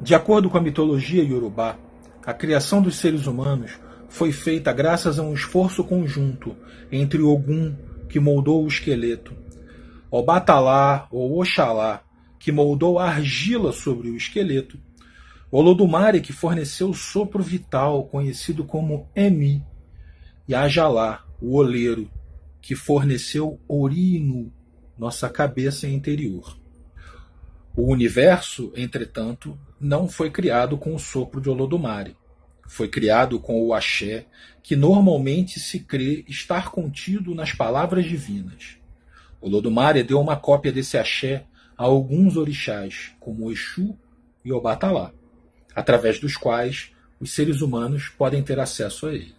De acordo com a mitologia iorubá, a criação dos seres humanos foi feita graças a um esforço conjunto entre Ogum, que moldou o esqueleto, Obatalá ou Oxalá, que moldou a argila sobre o esqueleto, Olodumare, que forneceu o sopro vital conhecido como Emi, e Ajalá, o oleiro, que forneceu Orino, nossa cabeça interior. O universo, entretanto, não foi criado com o sopro de Olodumare. Foi criado com o axé, que normalmente se crê estar contido nas palavras divinas. Olodumare deu uma cópia desse axé a alguns orixás, como Exu e Obatalá, através dos quais os seres humanos podem ter acesso a ele.